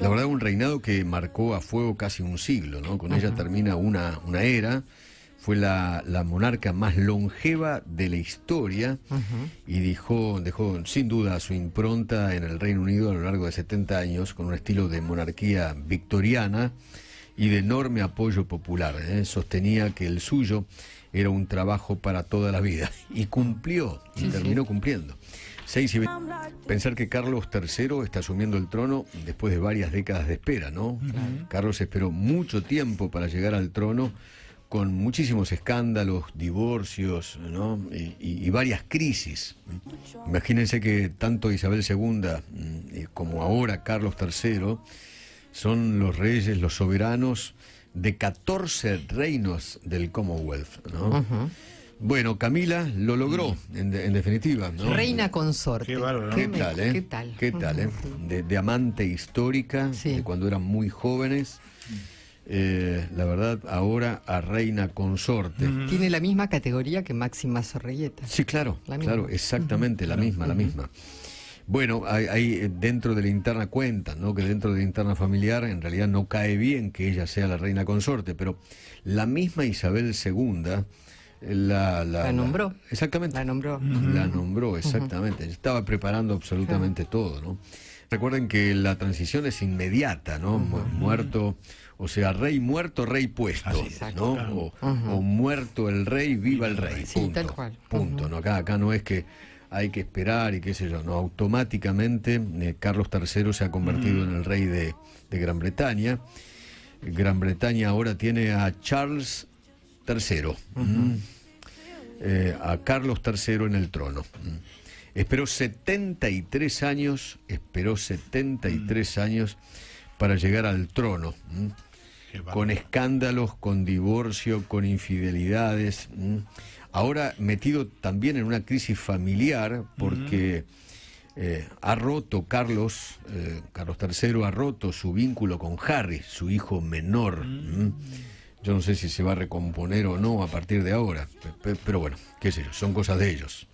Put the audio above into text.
La verdad, un reinado que marcó a fuego casi un siglo, ¿no? Con ella termina una, era. Fue la, monarca más longeva de la historia y dejó, sin duda su impronta en el Reino Unido a lo largo de 70 años con un estilo de monarquía victoriana y de enorme apoyo popular. ¿eh? Sostenía que el suyo era un trabajo para toda la vida y cumplió, y terminó cumpliendo. 6 y Pensar que Carlos III está asumiendo el trono después de varias décadas de espera, ¿no? Carlos esperó mucho tiempo para llegar al trono con muchísimos escándalos, divorcios ¿no? y, varias crisis. Imagínense que tanto Isabel II mm, como ahora Carlos III son los reyes, los soberanos de 14 reinos del Commonwealth. ¿no? Bueno, Camila lo logró, en, definitiva. ¿no? Reina consorte. Qué, bárbaro, ¿no? ¿Qué, tal, eh? ¿Qué tal? ¿Qué tal eh? de, amante histórica, de cuando eran muy jóvenes. Eh, la verdad, ahora a reina consorte. Tiene la misma categoría que Máxima Sorrelleta. Sí, claro, claro, exactamente, la misma, la misma. Bueno, hay, eh, dentro de la interna cuenta, ¿no? Que dentro de la interna familiar en realidad no cae bien que ella sea la reina consorte, pero la misma Isabel II la, nombró. exactamente. La nombró. La nombró, exactamente. Estaba preparando absolutamente todo, ¿no? Recuerden que la transición es inmediata, ¿no? Muerto, o sea, rey muerto, rey puesto, O, muerto el rey, viva el rey. punto, tal cual. Punto, ¿no? Acá, acá no es que hay que esperar y qué sé yo, ¿no? Automáticamente eh, Carlos III se ha convertido mm. en el rey de, de Gran Bretaña. Gran Bretaña ahora tiene a Charles Mm. Eh, a Carlos III en el trono. Mm. Esperó 73 años, esperó 73 mm. años para llegar al trono, con escándalos, con divorcio, con infidelidades. Ahora metido también en una crisis familiar porque... Eh, ha roto Carlos, eh, Carlos III ha roto su vínculo con Harry, su hijo menor. Yo no sé si se va a recomponer o no a partir de ahora, pero bueno, qué sé yo, son cosas de ellos.